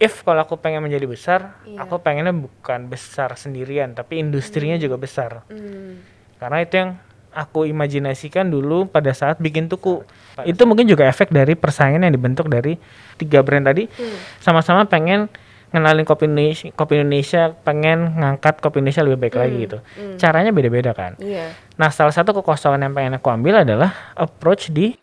if kalau aku pengen menjadi besar yeah. aku pengennya bukan besar sendirian tapi industrinya mm. juga besar mm. karena itu yang aku imajinasikan dulu pada saat bikin tuku itu mungkin juga efek dari persaingan yang dibentuk dari tiga brand tadi hmm. sama-sama mm. pengen ngenalin kopi Indonesia, kopi Indonesia pengen ngangkat kopi Indonesia lebih baik mm, lagi hmm. gitu. Mm. Caranya beda-beda kan. Yeah. Nah, salah satu kekosongan yang pengen aku ambil adalah approach di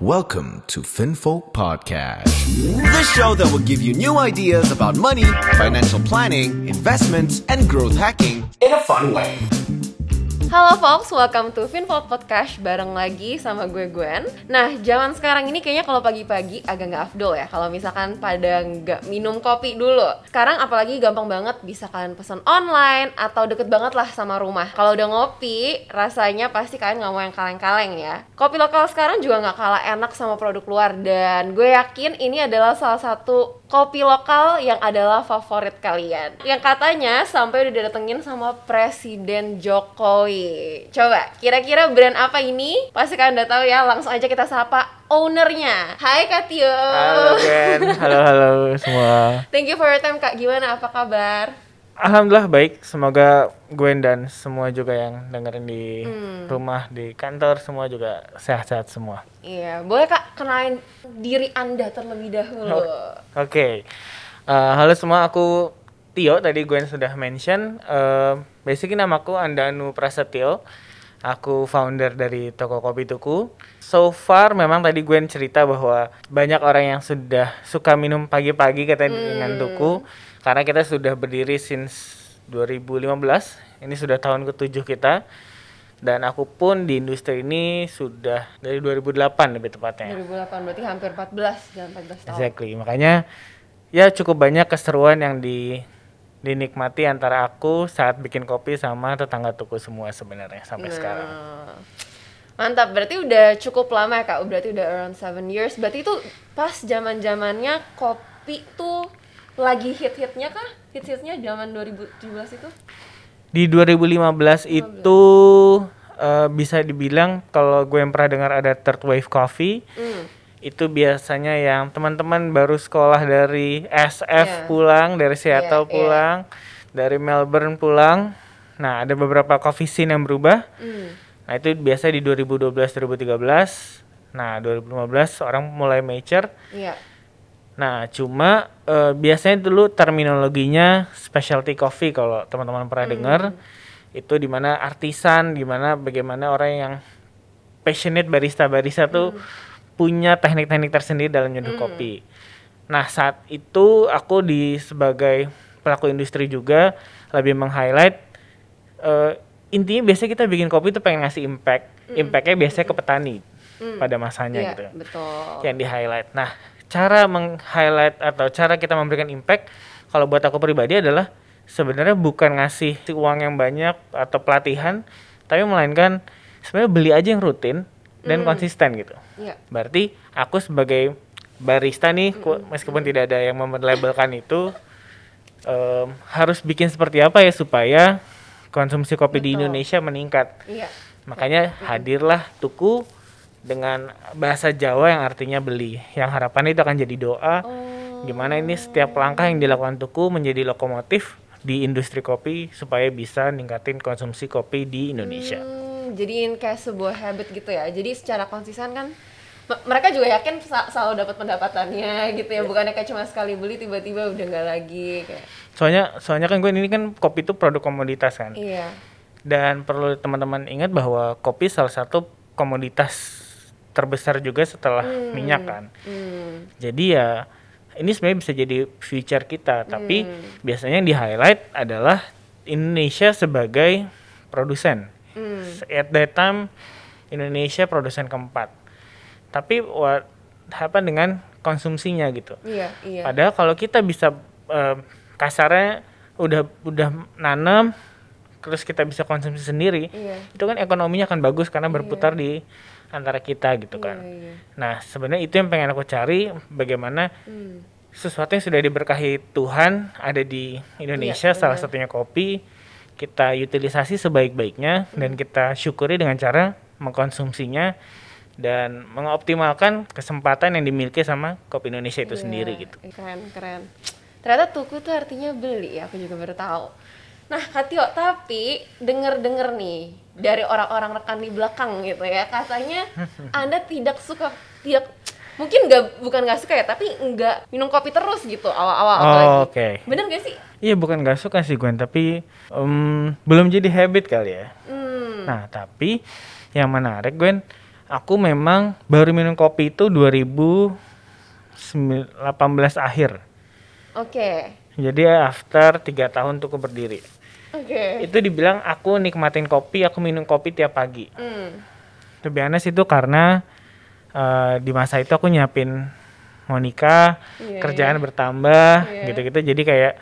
Welcome to FinFolk Podcast, the show that will give you new ideas about money, financial planning, investments, and growth hacking in a fun way. Halo folks, welcome to Finpol Podcast bareng lagi sama gue Gwen. Nah, zaman sekarang ini kayaknya kalau pagi-pagi agak nggak afdol ya kalau misalkan pada nggak minum kopi dulu. Sekarang apalagi gampang banget bisa kalian pesan online atau deket banget lah sama rumah. Kalau udah ngopi, rasanya pasti kalian nggak mau yang kaleng-kaleng ya. Kopi lokal sekarang juga nggak kalah enak sama produk luar dan gue yakin ini adalah salah satu kopi lokal yang adalah favorit kalian. Yang katanya sampai udah datengin sama Presiden Jokowi. Coba, kira-kira brand apa ini? Pasti kalian udah tahu ya, langsung aja kita sapa ownernya. Hai Kak Tio. Halo Ken, halo halo semua. Thank you for your time Kak, gimana apa kabar? Alhamdulillah baik. Semoga Gwen dan semua juga yang dengerin di hmm. rumah, di kantor, semua juga sehat-sehat semua. Iya, boleh kak kenalin diri anda terlebih dahulu. Oh, oke, okay. uh, eh, halo semua. Aku Tio. Tadi Gwen sudah mention. Uh, basically aku Andanu Prasetyo. Aku founder dari toko kopi Tuku. So far memang tadi Gwen cerita bahwa banyak orang yang sudah suka minum pagi-pagi katanya hmm. dengan Tuku karena kita sudah berdiri since 2015 ini sudah tahun ketujuh kita dan aku pun di industri ini sudah dari 2008 lebih tepatnya 2008 berarti hampir 14 dan 14 tahun exactly makanya ya cukup banyak keseruan yang di dinikmati antara aku saat bikin kopi sama tetangga tuku semua sebenarnya sampai nah. sekarang Mantap, berarti udah cukup lama ya kak, berarti udah around 7 years Berarti itu pas zaman zamannya kopi tuh lagi hit-hitnya kah? Hit-hitnya zaman 2017 itu? Di 2015 15. itu uh, bisa dibilang kalau gue yang pernah dengar ada third wave coffee. Mm. Itu biasanya yang teman-teman baru sekolah dari SF yeah. pulang, dari iya, Seattle yeah, pulang, yeah. dari Melbourne pulang. Nah, ada beberapa coffee scene yang berubah. Mm. Nah, itu biasa di 2012 2013. Nah, 2015 orang mulai mature. Yeah Nah, cuma uh, biasanya dulu terminologinya specialty coffee kalau teman-teman pernah hmm. dengar itu di mana artisan, di mana bagaimana orang yang passionate barista-barista hmm. tuh punya teknik-teknik tersendiri dalam nyeduh hmm. kopi. Nah, saat itu aku di sebagai pelaku industri juga lebih meng-highlight uh, intinya biasanya kita bikin kopi itu pengen ngasih impact. -hmm. Impactnya biasanya ke petani hmm. pada masanya yeah, gitu. Betul. Yang di highlight. Nah, cara meng-highlight atau cara kita memberikan impact kalau buat aku pribadi adalah sebenarnya bukan ngasih uang yang banyak atau pelatihan tapi melainkan sebenarnya beli aja yang rutin dan mm. konsisten gitu. Yeah. Berarti aku sebagai barista nih mm. meskipun mm. tidak ada yang memlabelkan itu um, harus bikin seperti apa ya supaya konsumsi kopi Betul. di Indonesia meningkat. Yeah. Makanya hmm. hadirlah tuku dengan bahasa Jawa yang artinya beli. Yang harapannya itu akan jadi doa. Oh. Gimana ini setiap langkah yang dilakukan Tuku menjadi lokomotif di industri kopi supaya bisa ningkatin konsumsi kopi di Indonesia. Hmm, jadiin kayak sebuah habit gitu ya. Jadi secara konsisten kan mereka juga yakin selalu dapat pendapatannya gitu ya, iya. bukannya kayak cuma sekali beli tiba-tiba udah nggak lagi kayak. Soalnya soalnya kan gue ini kan kopi itu produk komoditas kan. Iya. Dan perlu teman-teman ingat bahwa kopi salah satu komoditas terbesar juga setelah hmm. minyak kan. Hmm. Jadi ya ini sebenarnya bisa jadi future kita, tapi hmm. biasanya yang di highlight adalah Indonesia sebagai produsen. Hmm. At that time Indonesia produsen keempat. Tapi what happen dengan konsumsinya gitu. Iya, iya. Padahal kalau kita bisa uh, kasarnya udah udah nanam terus kita bisa konsumsi sendiri, iya. itu kan ekonominya akan bagus karena berputar iya. di antara kita gitu kan. Yeah, yeah. Nah sebenarnya itu yang pengen aku cari bagaimana hmm. sesuatu yang sudah diberkahi Tuhan ada di Indonesia yeah, salah yeah. satunya kopi kita utilisasi sebaik-baiknya hmm. dan kita syukuri dengan cara mengkonsumsinya dan mengoptimalkan kesempatan yang dimiliki sama kopi Indonesia itu yeah, sendiri gitu. Eh, keren keren. Ternyata tuku itu artinya beli aku juga baru tahu. Nah, Katio, tapi denger-denger nih dari orang-orang rekan di belakang gitu ya, katanya Anda tidak suka tidak mungkin nggak bukan nggak suka ya tapi nggak minum kopi terus gitu awal-awal oh, Oke. Okay. Bener gak sih? Iya bukan nggak suka sih Gwen tapi um, belum jadi habit kali ya. Hmm. Nah tapi yang menarik Gwen, aku memang baru minum kopi itu 2018 akhir. Oke. Okay jadi after tiga tahun tuh aku berdiri okay. itu dibilang aku nikmatin kopi aku minum kopi tiap pagi mm. Tapi honest itu karena uh, di masa itu aku nyiapin mau yeah, iya. kerjaan yeah. bertambah gitu gitu-gitu jadi kayak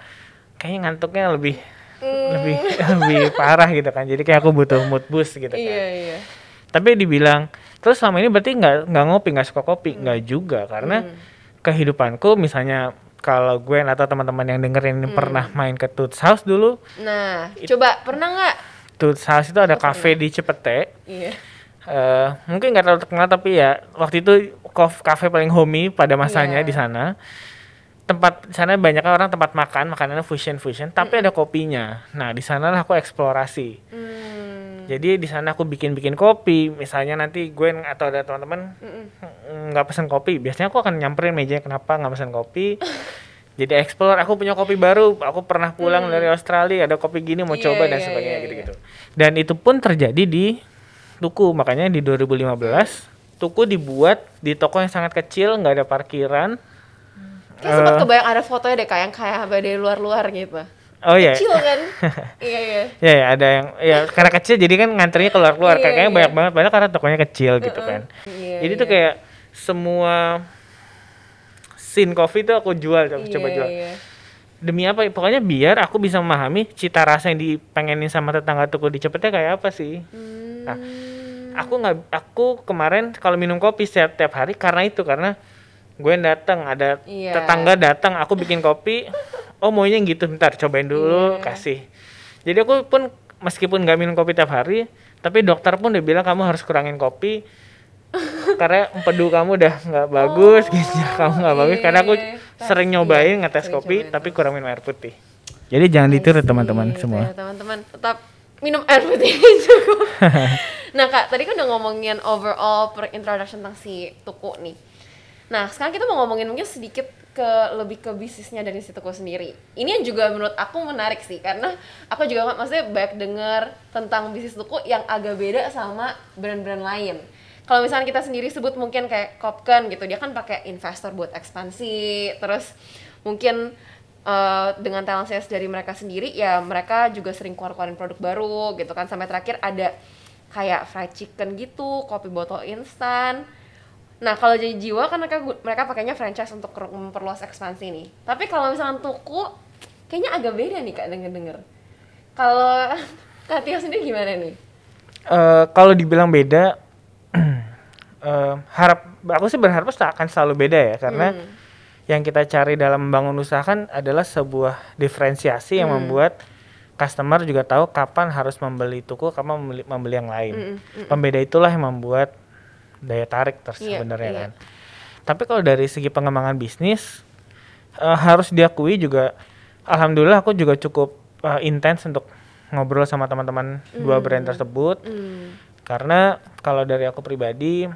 kayaknya ngantuknya lebih mm. lebih lebih parah gitu kan jadi kayak aku butuh mood boost gitu kan yeah, yeah. tapi dibilang terus selama ini berarti nggak nggak ngopi nggak suka kopi hmm. nggak mm. juga karena mm. kehidupanku misalnya kalau gue atau teman-teman yang dengerin hmm. pernah main ke Toots House dulu. Nah, it, coba pernah nggak? Toots House itu ada kafe di Cepete. Iya. Yeah. Uh, mungkin nggak terlalu terkenal tapi ya waktu itu kafe paling homie pada masanya yeah. di sana. Tempat sana banyak orang tempat makan, makanannya fusion fusion, tapi mm. ada kopinya. Nah, di sana aku eksplorasi. Mm jadi di sana aku bikin bikin kopi misalnya nanti gue atau ada teman-teman mm, nggak pesen kopi biasanya aku akan nyamperin mejanya kenapa nggak pesen kopi jadi explore aku punya kopi baru aku pernah pulang hmm. dari Australia ada kopi gini mau yeah, coba dan iya, sebagainya iya, gitu-gitu iya. dan itu pun terjadi di Tuku makanya di 2015 Tuku dibuat di toko yang sangat kecil nggak ada parkiran Kayak uh, sempat eh. kebayang ada fotonya deh kayak yang kayak dari luar-luar gitu Oh iya. Kecil kan? iya iya. Iya ya, ada yang ya karena kecil jadi kan nganternya keluar-keluar iya, iya kayaknya iya. banyak banget padahal karena tokonya kecil gitu uh -uh. kan. Iya, jadi iya. tuh kayak semua scene coffee tuh aku jual aku iya, coba jual. Iya. Demi apa? Pokoknya biar aku bisa memahami cita rasa yang dipengenin sama tetangga toko di Cepetnya kayak apa sih. Hmm. Nah, aku nggak aku kemarin kalau minum kopi setiap tiap hari karena itu karena gue datang ada iya. tetangga datang aku bikin kopi oh maunya yang gitu ntar cobain dulu yeah. kasih jadi aku pun meskipun gak minum kopi tiap hari tapi dokter pun udah bilang kamu harus kurangin kopi karena empedu kamu udah nggak bagus oh, gitu kamu nggak bagus karena aku Pasti, iya, iya. iya, sering nyobain ngetes kopi cobain. tapi kurang minum air putih jadi jangan ditiru teman-teman semua teman-teman tetap minum air putih cukup nah kak tadi kan udah ngomongin overall per introduction tentang si tuku nih nah sekarang kita mau ngomongin mungkin sedikit ke lebih ke bisnisnya dari situku sendiri. Ini yang juga menurut aku menarik sih karena aku juga maksudnya banyak dengar tentang bisnis tuku yang agak beda sama brand-brand lain. Kalau misalnya kita sendiri sebut mungkin kayak Kopken gitu, dia kan pakai investor buat ekspansi, terus mungkin uh, dengan talent sales dari mereka sendiri ya mereka juga sering keluar-keluarin produk baru gitu kan sampai terakhir ada kayak fried chicken gitu, kopi botol instan, Nah, kalau jadi jiwa kan mereka mereka pakainya franchise untuk memperluas ekspansi nih. Tapi kalau misalnya tuku kayaknya agak beda nih Kak denger-denger. Kalau Katia sendiri gimana nih? Uh, kalau dibilang beda uh, harap aku sih berharap akan selalu beda ya karena hmm. yang kita cari dalam membangun usaha kan adalah sebuah diferensiasi yang hmm. membuat customer juga tahu kapan harus membeli tuku, kapan membeli, membeli yang lain. Hmm. Hmm. hmm. Pembeda itulah yang membuat daya tarik terus yeah, sebenarnya yeah. kan. Tapi kalau dari segi pengembangan bisnis uh, harus diakui juga alhamdulillah aku juga cukup uh, intens untuk ngobrol sama teman-teman mm. dua hmm. brand tersebut. Mm. Karena kalau dari aku pribadi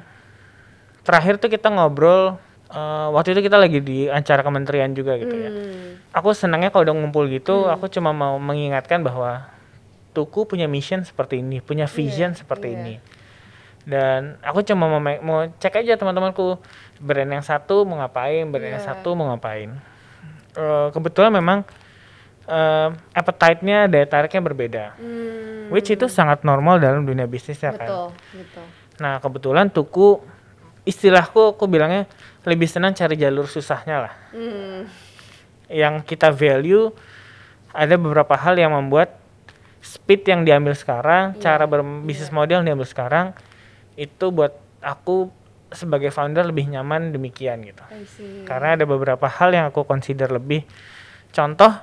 terakhir tuh kita ngobrol uh, waktu itu kita lagi di acara kementerian juga gitu mm. ya. Hmm. Aku senangnya kalau udah ngumpul gitu, mm. aku cuma mau mengingatkan bahwa Tuku punya mission seperti ini, punya iya, vision yeah, seperti yeah. ini dan aku cuma mau mau cek aja teman-temanku brand yang satu mau ngapain brand yeah. yang iya. satu mau ngapain uh, kebetulan memang uh, appetite-nya daya tariknya berbeda hmm. which itu sangat normal dalam dunia bisnis ya kan betul. nah kebetulan tuku istilahku aku bilangnya lebih senang cari jalur susahnya lah hmm. yang kita value ada beberapa hal yang membuat speed yang diambil sekarang, yeah. cara berbisnis yeah. model yang diambil sekarang itu buat aku sebagai founder lebih nyaman demikian gitu. Karena ada beberapa hal yang aku consider lebih. Contoh,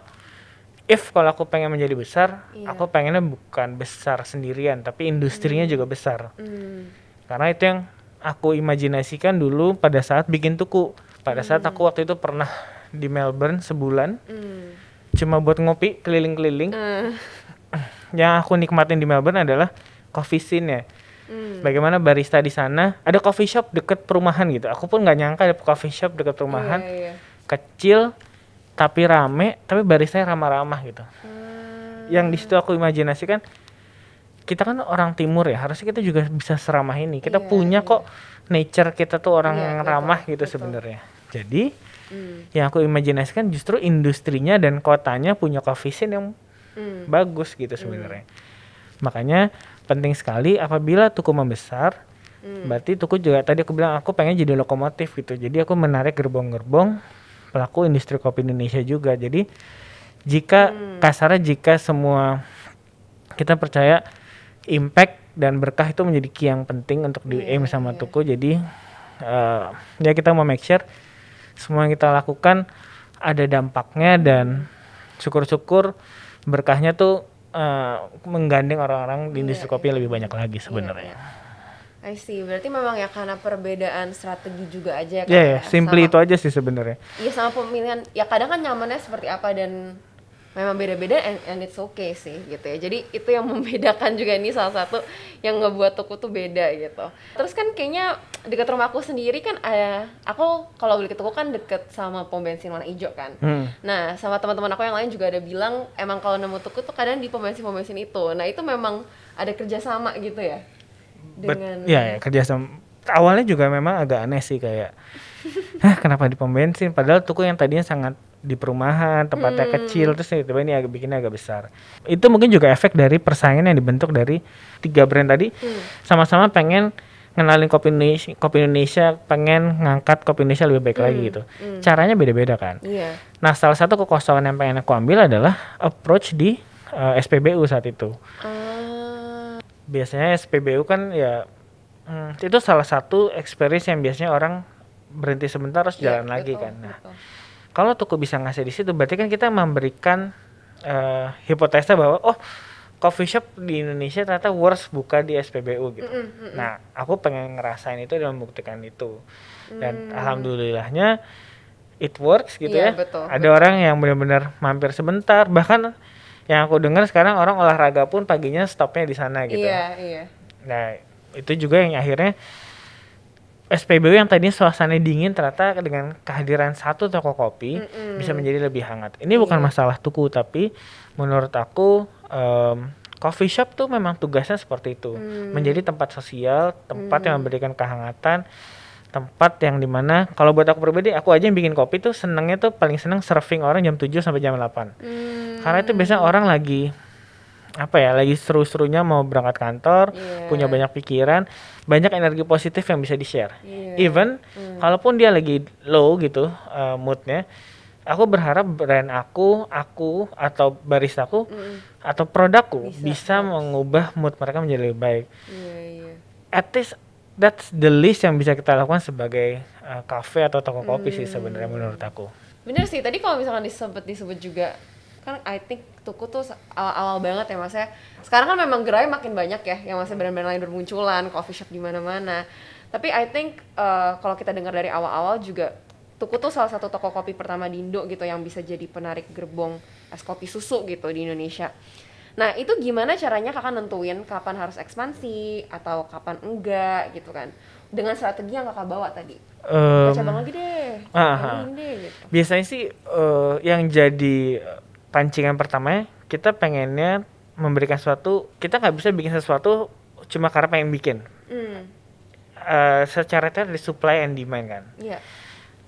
if kalau aku pengen menjadi besar, yeah. aku pengennya bukan besar sendirian, tapi industrinya mm. juga besar. Mm. Karena itu yang aku imajinasikan dulu pada saat bikin tuku. Pada mm. saat hmm. aku waktu itu pernah di Melbourne sebulan, mm. cuma buat ngopi keliling-keliling. Mm. Yang aku nikmatin di Melbourne adalah coffee scene ya Hmm. Bagaimana barista di sana? Ada coffee shop deket perumahan gitu. Aku pun nggak nyangka ada coffee shop deket perumahan, oh, iya, iya. kecil tapi rame, tapi barista ramah-ramah gitu. Hmm. Yang di situ aku imajinasikan kita kan orang timur ya, harusnya kita juga bisa seramah ini. Kita yeah, punya iya. kok nature kita tuh orang yeah, yang betul, ramah gitu sebenarnya. Jadi hmm. yang aku imajinasikan justru industrinya dan kotanya punya coffee scene yang hmm. bagus gitu sebenarnya. Hmm. Makanya penting sekali apabila tuku membesar hmm. berarti tuku juga tadi aku bilang aku pengen jadi lokomotif gitu jadi aku menarik gerbong-gerbong pelaku industri kopi Indonesia juga jadi jika hmm. kasarnya jika semua kita percaya impact dan berkah itu menjadi key yang penting untuk di iya, aim sama yeah. tuku jadi uh, ya kita mau make sure semua yang kita lakukan ada dampaknya dan syukur-syukur berkahnya tuh uh, menggandeng orang-orang di iya, industri kopi yeah. lebih banyak lagi iya, sebenarnya. Yeah, I see. Berarti memang ya karena perbedaan strategi juga aja ya. Iya, yeah, yeah. simply itu aja sih sebenarnya. Iya, sama pemilihan. Ya kadang kan nyamannya seperti apa dan memang beda-beda and, and it's okay sih gitu ya jadi itu yang membedakan juga ini salah satu yang ngebuat toko tuh beda gitu terus kan kayaknya dekat aku sendiri kan ada eh, aku kalau beli ke toko kan deket sama pom bensin warna hijau kan hmm. nah sama teman-teman aku yang lain juga ada bilang emang kalau nemu toko tuh kadang di pom bensin pom bensin itu nah itu memang ada kerjasama gitu ya dengan ya, ya kerjasama awalnya juga memang agak aneh sih kayak Hah, kenapa di pom bensin padahal toko yang tadinya sangat di perumahan tempatnya hmm. kecil terus tiba-tiba ini agak bikinnya agak besar itu mungkin juga efek dari persaingan yang dibentuk dari tiga brand tadi hmm. sama-sama hmm. pengen ngenalin kopi Indonesia, kopi Indonesia pengen ngangkat kopi Indonesia lebih baik hmm. lagi gitu. Hmm. Caranya beda-beda kan. Yeah. Nah, salah satu kekosongan yang pengen aku ambil adalah approach di uh, eh, SPBU saat itu. Uh. Biasanya SPBU kan ya hmm, itu salah satu experience yang biasanya orang berhenti sebentar terus yeah, jalan betul, lagi kan. Nah, betul kalau toko bisa ngasih di situ berarti kan kita memberikan uh, hipotesa bahwa oh coffee shop di Indonesia ternyata worse buka di SPBU gitu. Mm -hmm. Nah, aku pengen ngerasain itu dan membuktikan itu. Dan mm. alhamdulillahnya it works gitu yeah, ya. Betul, Ada betul. orang yang benar-benar mampir sebentar, bahkan yang aku dengar sekarang orang olahraga pun paginya stopnya di sana gitu. Iya, yeah, iya. Yeah. Nah, itu juga yang akhirnya SPBU yang tadinya suasana dingin ternyata dengan kehadiran satu toko kopi mm -mm. bisa menjadi lebih hangat. Ini yeah. bukan iya. masalah tuku tapi menurut aku um, coffee shop tuh memang tugasnya seperti itu, mm. menjadi tempat sosial, tempat mm. yang hmm. memberikan kehangatan, tempat yang dimana kalau buat aku pribadi aku aja yang bikin kopi tuh senengnya tuh paling seneng surfing orang jam 7 sampai jam 8 mm. karena itu biasanya orang lagi apa ya lagi seru-serunya mau berangkat kantor yeah. punya banyak pikiran banyak energi positif yang bisa di share yeah. even mm. kalaupun dia lagi low gitu uh, moodnya aku berharap brand aku aku atau baris mm. atau produkku bisa, bisa iya. mengubah mood mereka menjadi lebih baik yeah, yeah. at least that's the least yang bisa kita lakukan sebagai uh, cafe atau toko kopi mm. sih hmm. sebenarnya menurut aku bener sih tadi kalau misalkan disebut disebut juga kan I think tuku tuh awal-awal banget ya mas ya sekarang kan memang gerai makin banyak ya yang masih brand-brand lain bermunculan coffee shop di mana-mana tapi I think uh, kalau kita dengar dari awal-awal juga tuku tuh salah satu toko kopi pertama di Indo gitu yang bisa jadi penarik gerbong es kopi susu gitu di Indonesia Nah, itu gimana caranya kakak nentuin kapan harus ekspansi atau kapan enggak gitu kan? Dengan strategi yang kakak bawa tadi. Um, Baca lagi deh. Aha. Ah. Lagi deh gitu. Biasanya sih uh, yang jadi pancingan pertamanya kita pengennya memberikan sesuatu kita nggak bisa bikin sesuatu cuma karena pengen bikin mm. uh, secara itu ada supply and demand kan yeah.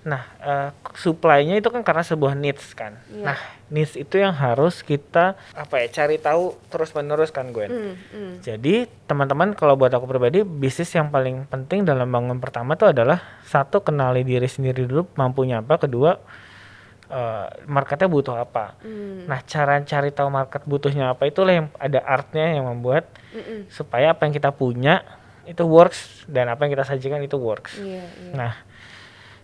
nah uh, supply-nya itu kan karena sebuah needs kan yeah. nah needs itu yang harus kita apa ya cari tahu terus menerus kan gue. mm, mm. jadi teman-teman kalau buat aku pribadi bisnis yang paling penting dalam bangun pertama itu adalah satu kenali diri sendiri dulu mampunya apa kedua uh, marketnya butuh apa. Mm. Nah, cara cari tahu market butuhnya apa itulah yang ada artnya yang membuat Mm-mm. supaya apa yang kita punya itu works dan apa yang kita sajikan itu works. Yeah, yeah. Nah,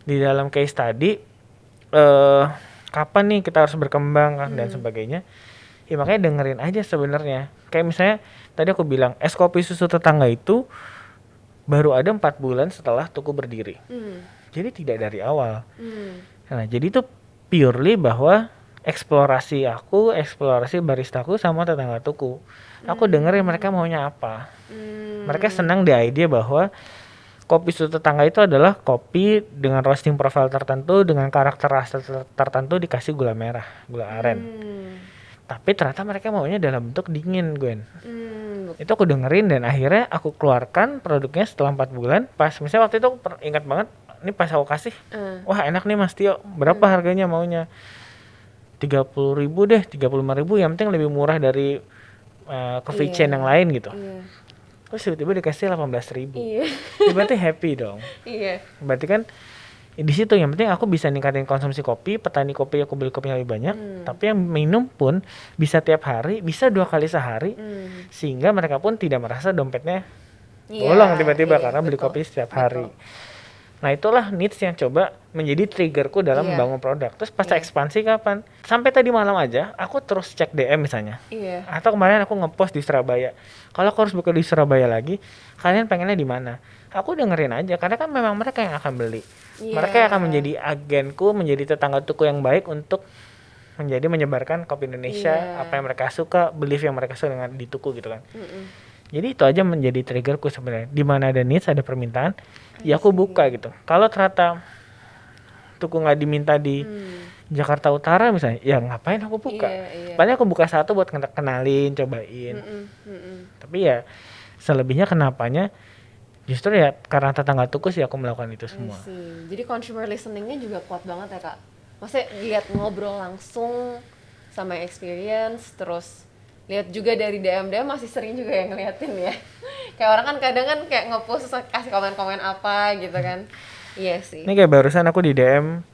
di dalam case tadi uh, kapan nih kita harus berkembang kan mm. dan sebagainya. Ya makanya dengerin aja sebenarnya. Kayak misalnya tadi aku bilang es kopi susu tetangga itu baru ada empat bulan setelah toko berdiri. Mm. Jadi tidak dari awal. Mm. Nah, jadi itu purely bahwa eksplorasi aku, eksplorasi baristaku sama tetangga tuku. Aku hmm. dengerin mereka maunya apa. Hmm. Mereka senang di idea bahwa kopi susu tetangga itu adalah kopi dengan roasting profile tertentu, dengan karakter rasa tertentu dikasih gula merah, gula aren. Hmm. Tapi ternyata mereka maunya dalam bentuk dingin, Gwen. Hmm. Itu aku dengerin dan akhirnya aku keluarkan produknya setelah empat bulan. Pas misalnya waktu itu aku ingat banget ini pas aku kasih uh. wah enak nih mas Tio berapa uh. harganya maunya tiga puluh ribu deh tiga puluh lima ribu yang penting lebih murah dari uh, coffee yeah. chain yang lain gitu yeah. terus tiba-tiba dikasih delapan belas ribu yeah. Ya, berarti happy dong yeah. berarti kan ya, di situ yang penting aku bisa ningkatin konsumsi kopi petani kopi aku beli kopi yang lebih banyak hmm. tapi yang minum pun bisa tiap hari bisa dua kali sehari hmm. sehingga mereka pun tidak merasa dompetnya iya, bolong tiba-tiba yeah, karena betul, beli kopi setiap hari Nah itulah needs yang coba menjadi triggerku dalam yeah. membangun produk. Terus pas yeah. ekspansi kapan? Sampai tadi malam aja, aku terus cek DM misalnya. Yeah. Atau kemarin aku ngepost di Surabaya. Kalau aku harus buka di Surabaya lagi, kalian pengennya di mana? Aku dengerin aja, karena kan memang mereka yang akan beli. Yeah. Mereka yang akan menjadi agenku, menjadi tetangga tuku yang baik untuk menjadi menyebarkan kopi Indonesia, yeah. apa yang mereka suka, belief yang mereka suka dengan di tuku gitu kan. Mm -mm. Jadi itu aja menjadi triggerku sebenarnya. Di mana ada needs, ada permintaan ya aku buka gitu kalau ternyata tuku nggak diminta di hmm. Jakarta Utara misalnya ya ngapain aku buka yeah, yeah. paling aku buka satu buat kenalin cobain mm -mm, mm -mm. tapi ya selebihnya kenapanya justru ya karena tetangga tuku sih aku melakukan itu semua jadi consumer listeningnya juga kuat banget ya kak maksudnya lihat ngobrol langsung sama experience terus lihat juga dari DM DM masih sering juga yang ngeliatin ya kayak orang kan kadang kan kayak ngepost kasih komen-komen apa gitu kan iya sih ini kayak barusan aku di DM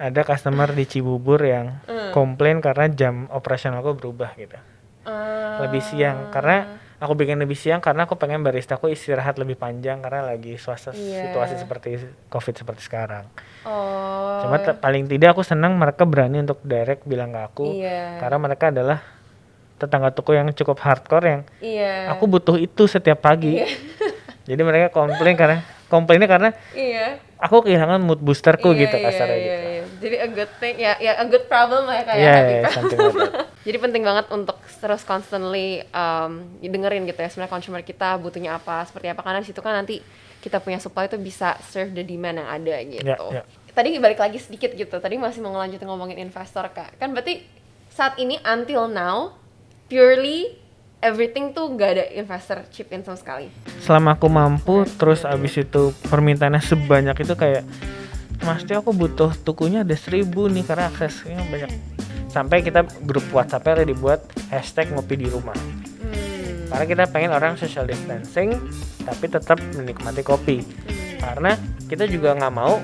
ada customer di Cibubur yang mm. komplain karena jam operasionalku berubah gitu uh... lebih siang karena aku bikin lebih siang karena aku pengen barista aku istirahat lebih panjang karena lagi suasana iya. yeah. situasi seperti covid seperti sekarang. Oh. Cuma paling tidak aku senang mereka berani untuk direct bilang ke aku yeah. karena mereka adalah tetangga toko yang cukup hardcore yang iya. aku butuh itu setiap pagi. Iya. Jadi mereka komplain karena komplainnya karena iya. aku kehilangan mood boosterku iya, gitu iya, kasarnya iya, gitu. Iya. Jadi a good thing ya ya a good problem lah ya, kayak yeah, happy yeah, problem. Jadi penting banget untuk terus constantly um, dengerin gitu ya sebenarnya consumer kita butuhnya apa, seperti apa karena situ kan nanti kita punya supply itu bisa serve the demand yang ada iya, gitu. Yeah, yeah. Tadi balik lagi sedikit gitu. Tadi masih mau ngelanjutin ngomongin investor Kak. Kan berarti saat ini until now purely everything tuh gak ada investor chip in sama sekali. Selama aku mampu, terus abis itu permintaannya sebanyak itu kayak, pasti aku butuh tukunya ada seribu nih karena aksesnya banyak. Sampai kita grup WhatsApp-nya dibuat hashtag ngopi di rumah. Hmm. Karena kita pengen orang social distancing, tapi tetap menikmati kopi. Hmm. Karena kita juga nggak mau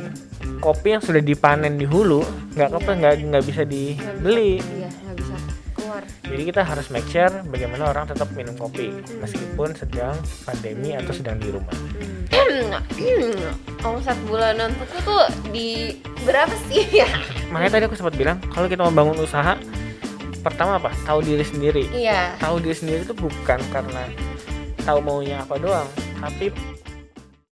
kopi yang sudah dipanen di hulu nggak apa iya. nggak nggak bisa dibeli jadi kita harus make sure bagaimana orang tetap minum kopi meskipun sedang pandemi atau sedang di rumah. Hmm, omset bulananku tuh di berapa sih ya? Makanya tadi aku sempat bilang kalau kita mau bangun usaha pertama apa? Tahu diri sendiri. Iya. Tahu diri sendiri itu bukan karena tahu maunya apa doang, tapi